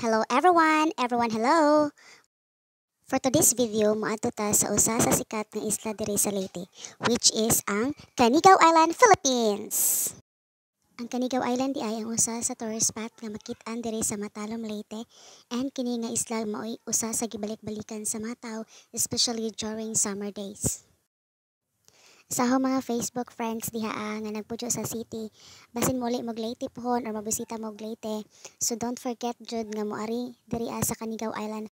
Hello everyone! Everyone hello! For today's video, maatuta sa usa sa sikat nga isla diri sa Leyte, which is ang Canigao Island, Philippines. Ang Canigao Island di ay ang usa sa tourist spot nga makit-an diri sa Matalom, Leyte, and kini nga isla maoy usa sa gibalik-balikan sa mga tawo, especially during summer days. Sa ako mga Facebook friends diha ah, nga nagpudyo sa city, basin muli mo ulit Leyte pohon or mabisita mo Leyte. So don't forget jud nga moari diri ah, sa Kanigaw Island.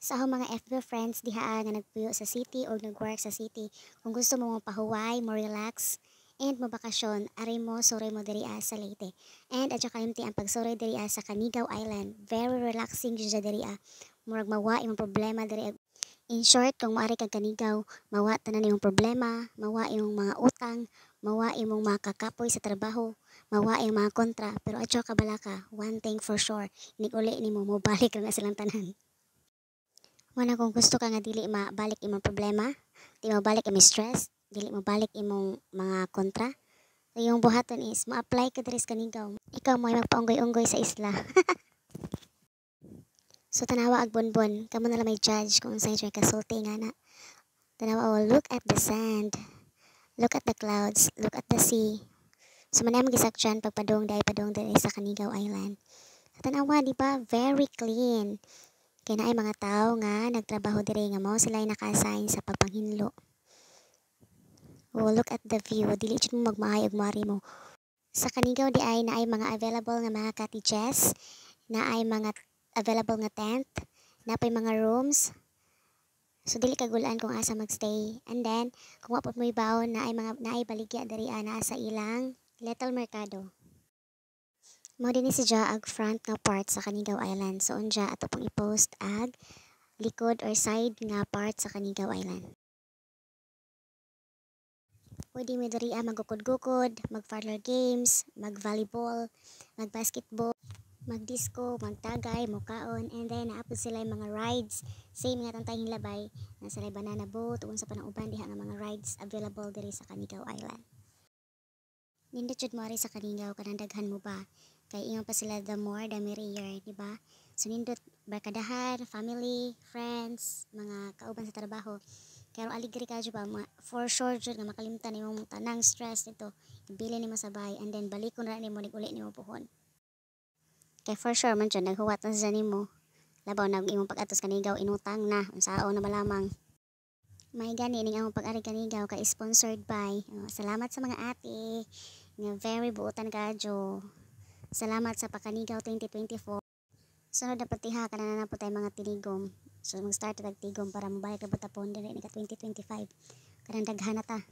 Sa ako mga FB friends diha ah, nga nagpuyo sa city o nagwork sa city, kung gusto mo mo pahuway, mo relax, and mo bakasyon, ari mo, sore mo diri sa Leyte. And adya kalimti ang pagsore diri sa Kanigaw Island. Very relaxing jud diri murag mawa imong problema diri In short, kung maari kang kanigaw, mawa tanan imong problema, mawa imong mga utang, mawa imong mga kakapoy sa trabaho, mawa imong mga kontra, pero adyo ka balaka, one thing for sure, uli nimo mo balik na silang tanan. Wala kung gusto ka nga dili mabalik imong problema, di mo balik imong stress, dili mo balik imong mga kontra, So, yung buhaton is, ma-apply ka diri sa kanigaw. Ikaw mo ay magpaunggoy-unggoy sa isla. So tanawa ag bonbon, kamo na lang may judge kung sa joy kasulti nga na. Tanawa oh, look at the sand. Look at the clouds, look at the sea. So manayang gisakyan pagpadong dai padong dai sa Kanigaw Island. Tanawa di ba very clean. Kaya na ay mga tao nga nagtrabaho diri nga mao sila ay naka-assign sa pagpanghinlo. Oh, look at the view. Dili jud mo magmahay og mari mo. Sa Kanigaw di ay na ay mga available nga mga cottages, na ay mga available nga tent, na napay mga rooms. So dili kagulaan kung asa magstay. And then kung wapot mo ibawon na ay mga naay baligya diri ana sa ilang Little Mercado. Mao dinhi siya ag front nga part sa Kanigaw Island. So unja ato pang i-post ag likod or side nga part sa Kanigaw Island. Pwede mo diri ah, magukod-gukod, mag-parlor games, mag-volleyball, mag-basketball, magdisco, magtagay, mukaon, and then naapod sila mga rides. Same nga tantay labay, na sila banana boat, uwan sa panauban diha nga mga rides available diri sa Kanigaw Island. Nindot jud mo sa Kanigaw kanang daghan mo ba? Kay ingon pa sila the more the merrier, di ba? So nindot barkadahan, family, friends, mga kauban sa trabaho. Kaya aligri ka ba, for sure jud nga makalimtan nimo tanang stress nito. Ibili nimo sa bay and then balikon ra nimo uli nimo puhon. Kay for sure man dyan, naghuwat na sa nimo. Labaw na imong pag-atos kanigaw inutang na, unsao na ba lamang. May ganining ang pag-ari kanigaw ka sponsored by. Oh, salamat sa mga ate nga very buutan kadyo. Salamat sa pakanigaw 2024. Sunod na patiha kanana na po tayo mga tinigom. So mag-start na tigom para mabalik na butapon din ka 2025. Kanang daghan na ta.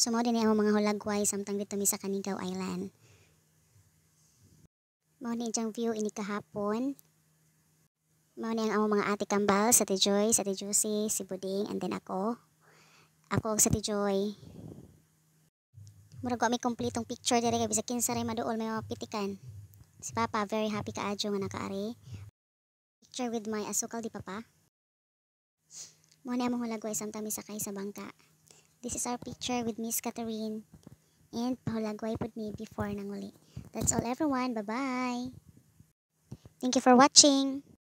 Sumod din ang mga hulagway samtang dito mi sa Kanigaw Island. Mao ni jang view ini kahapon. Mao ni ang among mga ate kambal, sa Ate Joy, sa Ate Juicy, si Buding, and then ako. Ako og sa Ate Joy. Murag ko mi kompletong picture dere kay bisag kinsa ray maduol may pitikan. Si Papa very happy ka adyo nga nakaari. Picture with my asukal di Papa. Mao ni among hulagway samtami sakay sa bangka. This is our picture with Miss Catherine and pahulagway pud ni before nang uli. That's all everyone. Bye-bye. Thank you for watching.